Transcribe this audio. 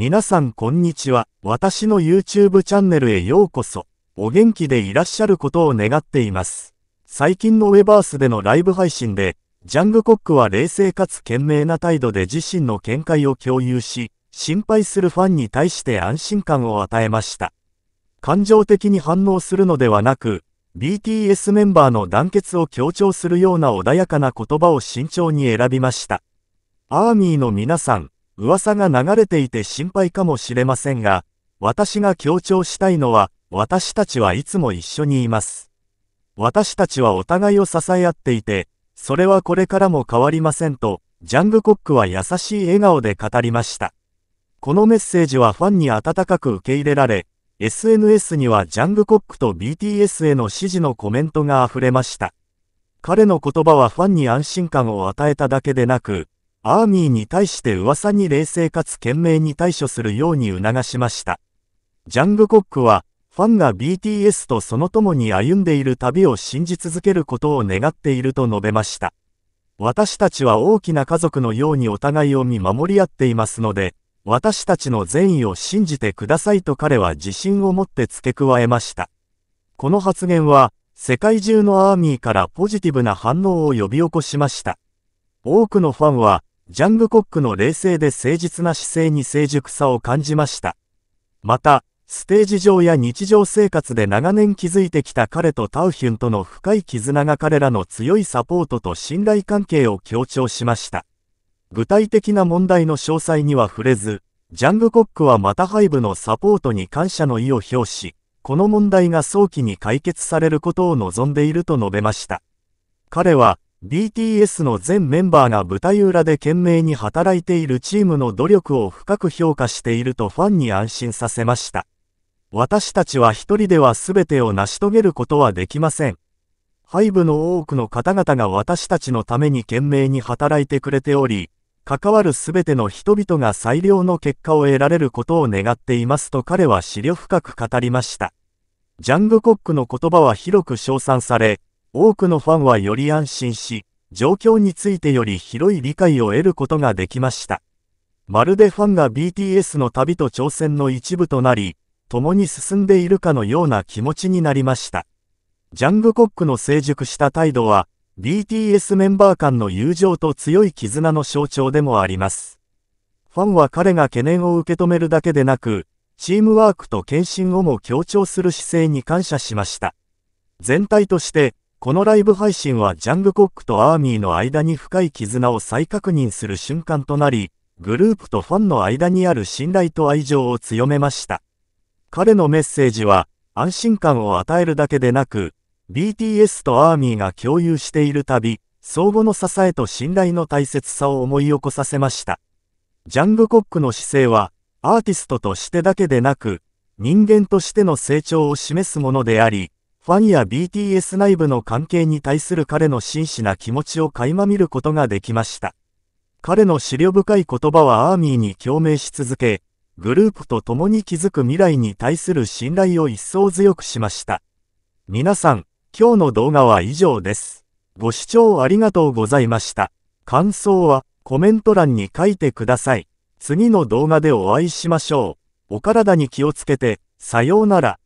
皆さんこんにちは。私の YouTube チャンネルへようこそ。お元気でいらっしゃることを願っています。最近のウェバースでのライブ配信で、ジャングコックは冷静かつ賢明な態度で自身の見解を共有し、心配するファンに対して安心感を与えました。感情的に反応するのではなく、BTS メンバーの団結を強調するような穏やかな言葉を慎重に選びました。アーミーの皆さん、噂が流れていて心配かもしれませんが、私が強調したいのは、私たちはいつも一緒にいます。私たちはお互いを支え合っていて、それはこれからも変わりませんと、ジャングコックは優しい笑顔で語りました。このメッセージはファンに温かく受け入れられ、SNS にはジャングコックと BTS への支持のコメントが溢れました。彼の言葉はファンに安心感を与えただけでなく、アーミーに対して噂に冷静かつ懸命に対処するように促しました。ジャングコックは、ファンが BTS とその共に歩んでいる旅を信じ続けることを願っていると述べました。私たちは大きな家族のようにお互いを見守り合っていますので、私たちの善意を信じてくださいと彼は自信を持って付け加えました。この発言は、世界中のアーミーからポジティブな反応を呼び起こしました。多くのファンは、ジャングコックの冷静で誠実な姿勢に成熟さを感じました。また、ステージ上や日常生活で長年築いてきた彼とタウヒュンとの深い絆が彼らの強いサポートと信頼関係を強調しました。具体的な問題の詳細には触れず、ジャングコックはまたハイブのサポートに感謝の意を表し、この問題が早期に解決されることを望んでいると述べました。彼は、BTS の全メンバーが舞台裏で懸命に働いているチームの努力を深く評価しているとファンに安心させました。私たちは一人では全てを成し遂げることはできません。ハイブの多くの方々が私たちのために懸命に働いてくれており、関わる全ての人々が最良の結果を得られることを願っていますと彼は資料深く語りました。ジャングコックの言葉は広く称賛され、多くのファンはより安心し、状況についてより広い理解を得ることができました。まるでファンが BTS の旅と挑戦の一部となり、共に進んでいるかのような気持ちになりました。ジャングコックの成熟した態度は、BTS メンバー間の友情と強い絆の象徴でもあります。ファンは彼が懸念を受け止めるだけでなく、チームワークと献身をも強調する姿勢に感謝しました。全体として、このライブ配信はジャングコックとアーミーの間に深い絆を再確認する瞬間となり、グループとファンの間にある信頼と愛情を強めました。彼のメッセージは、安心感を与えるだけでなく、BTS とアーミーが共有しているたび、相互の支えと信頼の大切さを思い起こさせました。ジャングコックの姿勢は、アーティストとしてだけでなく、人間としての成長を示すものであり、ファンや BTS 内部の関係に対する彼の真摯な気持ちを垣間見ることができました。彼の資料深い言葉はアーミーに共鳴し続け、グループと共に築く未来に対する信頼を一層強くしました。皆さん、今日の動画は以上です。ご視聴ありがとうございました。感想はコメント欄に書いてください。次の動画でお会いしましょう。お体に気をつけて、さようなら。